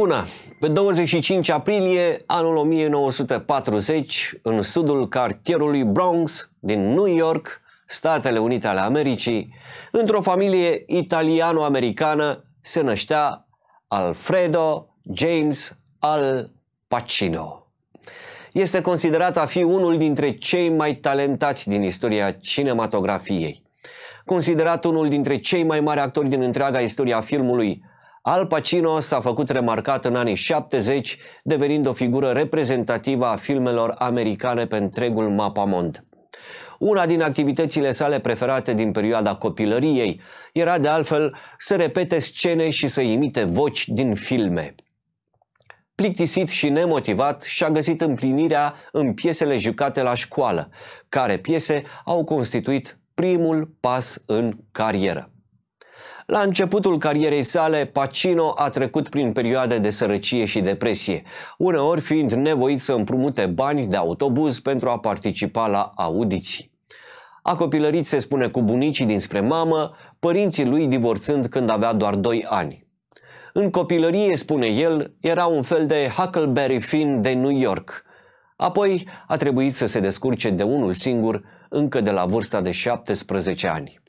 bună! Pe 25 aprilie anul 1940, în sudul cartierului Bronx din New York, Statele Unite ale Americii, într-o familie italiano-americană se năștea Alfredo James Al Pacino. Este considerat a fi unul dintre cei mai talentați din istoria cinematografiei. Considerat unul dintre cei mai mari actori din întreaga istoria filmului, al Pacino s-a făcut remarcat în anii 70, devenind o figură reprezentativă a filmelor americane pe întregul mapamond. Una din activitățile sale preferate din perioada copilăriei era de altfel să repete scene și să imite voci din filme. Plictisit și nemotivat, și-a găsit împlinirea în piesele jucate la școală, care piese au constituit primul pas în carieră. La începutul carierei sale, Pacino a trecut prin perioade de sărăcie și depresie, uneori fiind nevoit să împrumute bani de autobuz pentru a participa la audiții. A copilărit, se spune, cu bunicii dinspre mamă, părinții lui divorțând când avea doar 2 ani. În copilărie, spune el, era un fel de Huckleberry Finn de New York. Apoi a trebuit să se descurce de unul singur încă de la vârsta de 17 ani.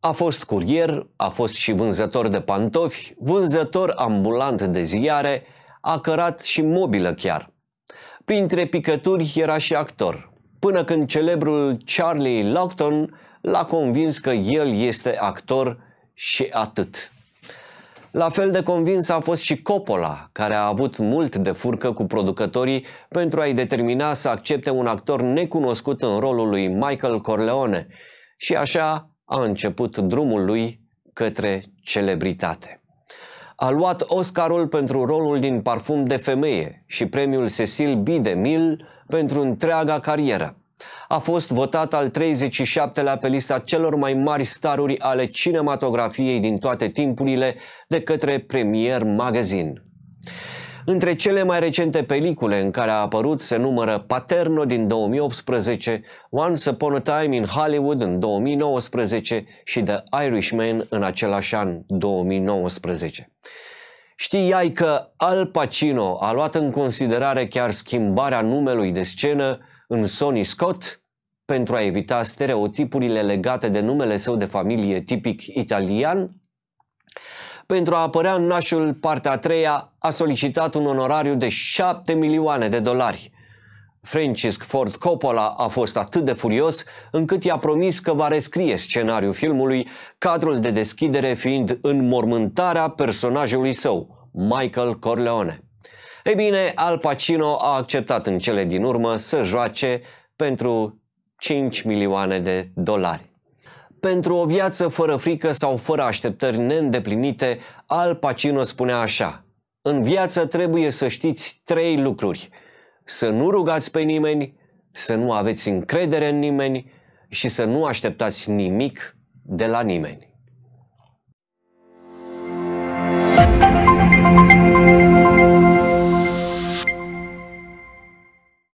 A fost curier, a fost și vânzător de pantofi, vânzător ambulant de ziare, a cărat și mobilă chiar. Printre picături era și actor, până când celebrul Charlie Lockton l-a convins că el este actor și atât. La fel de convins a fost și Coppola, care a avut mult de furcă cu producătorii pentru a-i determina să accepte un actor necunoscut în rolul lui Michael Corleone. Și așa a început drumul lui către celebritate. A luat Oscarul pentru rolul din Parfum de femeie și premiul Cecil B. de Mil pentru întreaga carieră. A fost votat al 37-lea pe lista celor mai mari staruri ale cinematografiei din toate timpurile de către Premier Magazine. Între cele mai recente pelicule în care a apărut se numără Paterno din 2018, Once Upon a Time in Hollywood în 2019 și The Irishman în același an 2019. Știai că Al Pacino a luat în considerare chiar schimbarea numelui de scenă în Sony Scott pentru a evita stereotipurile legate de numele său de familie tipic italian? pentru a apărea în nașul partea a treia, a solicitat un onorariu de 7 milioane de dolari. Francis Ford Coppola a fost atât de furios încât i-a promis că va rescrie scenariul filmului, cadrul de deschidere fiind înmormântarea personajului său, Michael Corleone. Ei bine, Al Pacino a acceptat în cele din urmă să joace pentru 5 milioane de dolari pentru o viață fără frică sau fără așteptări neîndeplinite, Al Pacino spunea așa. În viață trebuie să știți trei lucruri. Să nu rugați pe nimeni, să nu aveți încredere în nimeni și să nu așteptați nimic de la nimeni.